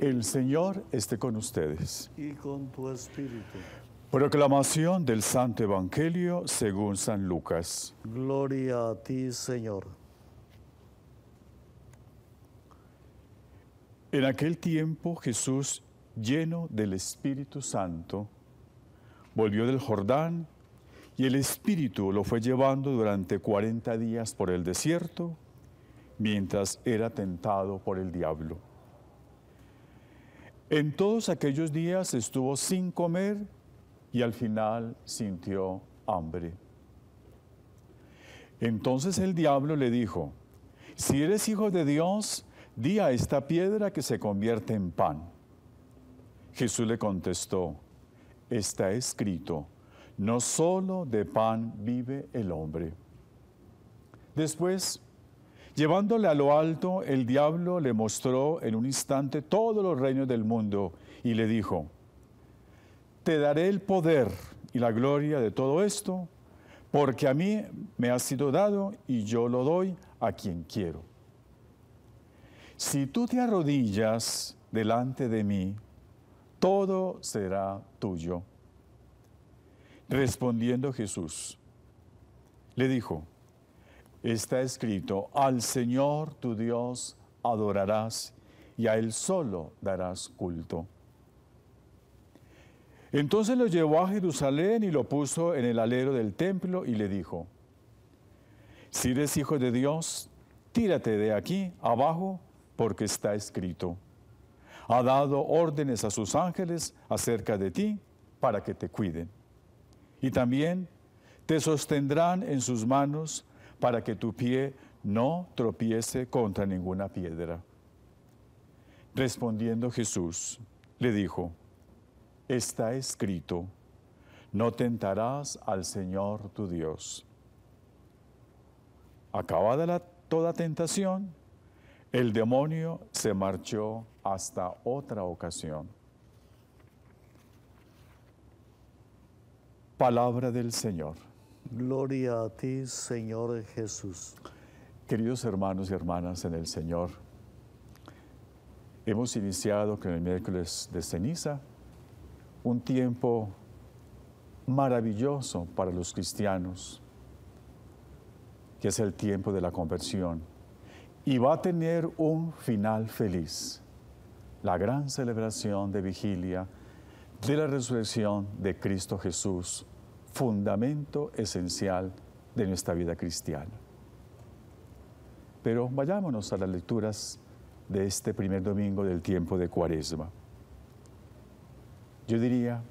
El Señor esté con ustedes. Y con tu espíritu. Proclamación del Santo Evangelio según San Lucas. Gloria a ti, Señor. En aquel tiempo Jesús, lleno del Espíritu Santo, volvió del Jordán y el Espíritu lo fue llevando durante 40 días por el desierto mientras era tentado por el diablo. En todos aquellos días estuvo sin comer y al final sintió hambre. Entonces el diablo le dijo, si eres hijo de Dios, di a esta piedra que se convierte en pan. Jesús le contestó, está escrito, no solo de pan vive el hombre. Después Llevándole a lo alto, el diablo le mostró en un instante todos los reinos del mundo y le dijo, te daré el poder y la gloria de todo esto, porque a mí me ha sido dado y yo lo doy a quien quiero. Si tú te arrodillas delante de mí, todo será tuyo. Respondiendo Jesús, le dijo, Está escrito, al Señor tu Dios adorarás y a Él solo darás culto. Entonces lo llevó a Jerusalén y lo puso en el alero del templo y le dijo, si eres hijo de Dios, tírate de aquí abajo porque está escrito. Ha dado órdenes a sus ángeles acerca de ti para que te cuiden. Y también te sostendrán en sus manos para que tu pie no tropiece contra ninguna piedra. Respondiendo Jesús, le dijo, está escrito, no tentarás al Señor tu Dios. Acabada toda tentación, el demonio se marchó hasta otra ocasión. Palabra del Señor. Gloria a ti, Señor Jesús. Queridos hermanos y hermanas en el Señor, hemos iniciado con el miércoles de ceniza un tiempo maravilloso para los cristianos, que es el tiempo de la conversión, y va a tener un final feliz, la gran celebración de vigilia de la resurrección de Cristo Jesús fundamento esencial de nuestra vida cristiana. Pero vayámonos a las lecturas de este primer domingo del tiempo de Cuaresma. Yo diría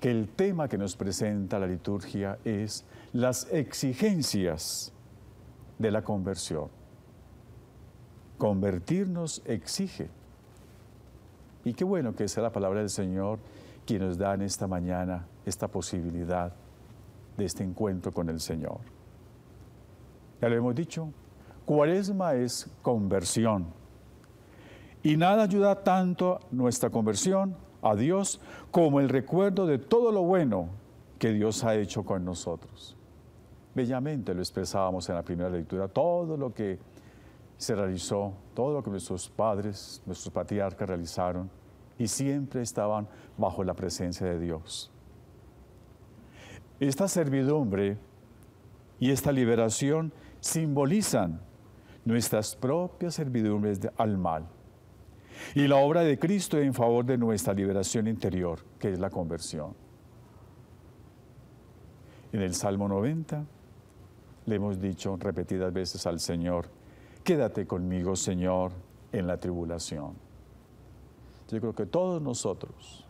que el tema que nos presenta la liturgia es las exigencias de la conversión. Convertirnos exige. Y qué bueno que sea la palabra del Señor quien nos da en esta mañana esta posibilidad de este encuentro con el Señor. Ya lo hemos dicho, cuaresma es conversión. Y nada ayuda tanto nuestra conversión a Dios como el recuerdo de todo lo bueno que Dios ha hecho con nosotros. Bellamente lo expresábamos en la primera lectura, todo lo que se realizó, todo lo que nuestros padres, nuestros patriarcas realizaron, y siempre estaban bajo la presencia de Dios. Esta servidumbre y esta liberación simbolizan nuestras propias servidumbres al mal y la obra de Cristo en favor de nuestra liberación interior, que es la conversión. En el Salmo 90 le hemos dicho repetidas veces al Señor, quédate conmigo Señor en la tribulación. Yo creo que todos nosotros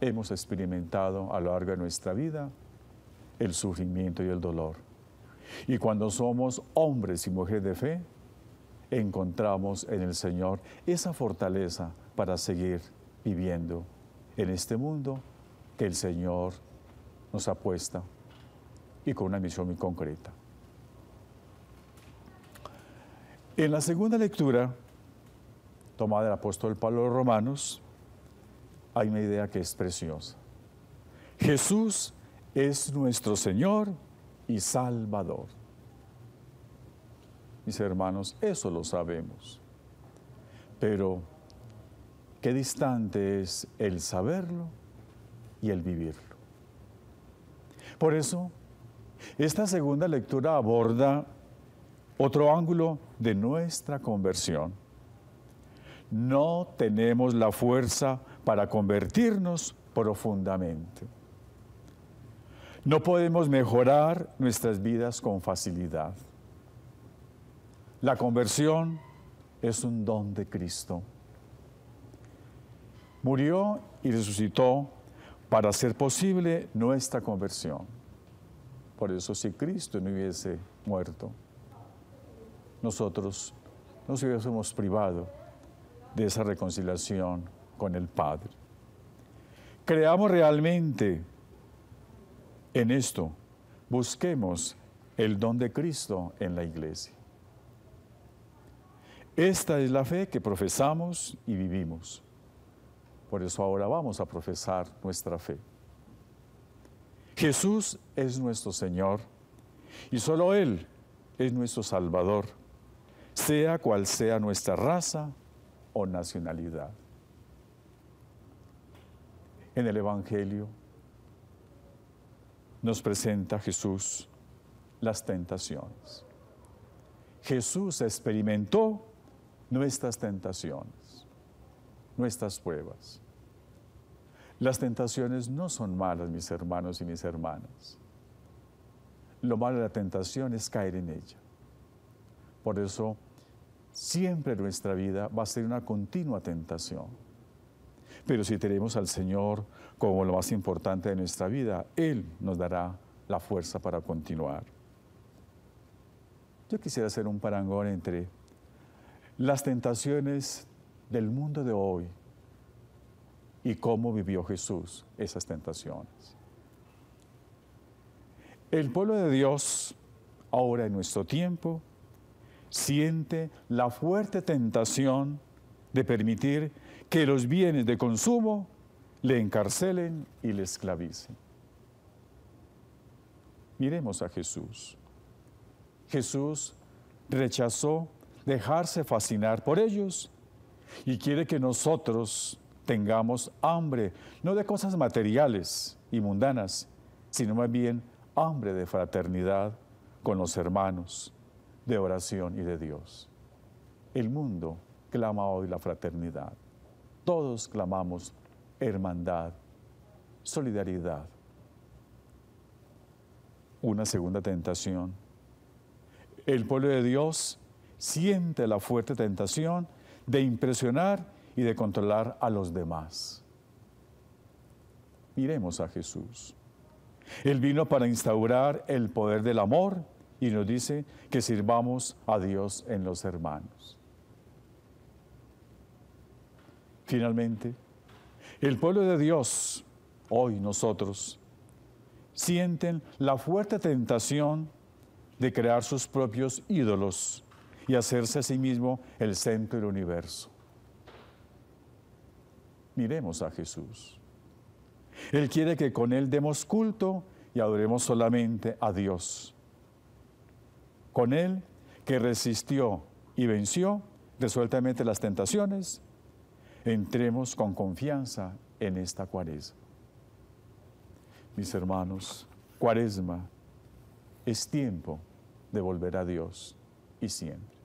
hemos experimentado a lo largo de nuestra vida el sufrimiento y el dolor. Y cuando somos hombres y mujeres de fe, encontramos en el Señor esa fortaleza para seguir viviendo en este mundo que el Señor nos apuesta y con una misión muy concreta. En la segunda lectura, tomada del apóstol Pablo los Romanos, hay una idea que es preciosa. Jesús es nuestro Señor y Salvador. Mis hermanos, eso lo sabemos. Pero qué distante es el saberlo y el vivirlo. Por eso, esta segunda lectura aborda otro ángulo de nuestra conversión. No tenemos la fuerza para convertirnos profundamente. No podemos mejorar nuestras vidas con facilidad. La conversión es un don de Cristo. Murió y resucitó para hacer posible nuestra conversión. Por eso si Cristo no hubiese muerto, nosotros nos hubiésemos privado de esa reconciliación con el Padre. Creamos realmente en esto, busquemos el don de Cristo en la iglesia. Esta es la fe que profesamos y vivimos. Por eso ahora vamos a profesar nuestra fe. Jesús es nuestro Señor y solo Él es nuestro Salvador, sea cual sea nuestra raza o nacionalidad. En el Evangelio nos presenta Jesús las tentaciones. Jesús experimentó nuestras tentaciones, nuestras pruebas. Las tentaciones no son malas, mis hermanos y mis hermanas. Lo malo de la tentación es caer en ella. Por eso, siempre nuestra vida va a ser una continua tentación. Pero si tenemos al Señor como lo más importante de nuestra vida, Él nos dará la fuerza para continuar. Yo quisiera hacer un parangón entre las tentaciones del mundo de hoy y cómo vivió Jesús esas tentaciones. El pueblo de Dios, ahora en nuestro tiempo, siente la fuerte tentación de permitir que los bienes de consumo le encarcelen y le esclavicen. Miremos a Jesús. Jesús rechazó dejarse fascinar por ellos y quiere que nosotros tengamos hambre, no de cosas materiales y mundanas, sino más bien hambre de fraternidad con los hermanos, de oración y de Dios. El mundo clama hoy la fraternidad todos clamamos hermandad, solidaridad. Una segunda tentación. El pueblo de Dios siente la fuerte tentación de impresionar y de controlar a los demás. Miremos a Jesús. Él vino para instaurar el poder del amor y nos dice que sirvamos a Dios en los hermanos. Finalmente, el pueblo de Dios, hoy nosotros, sienten la fuerte tentación de crear sus propios ídolos y hacerse a sí mismo el centro del universo. Miremos a Jesús. Él quiere que con Él demos culto y adoremos solamente a Dios. Con Él que resistió y venció resueltamente las tentaciones, entremos con confianza en esta cuaresma. Mis hermanos, cuaresma es tiempo de volver a Dios y siempre.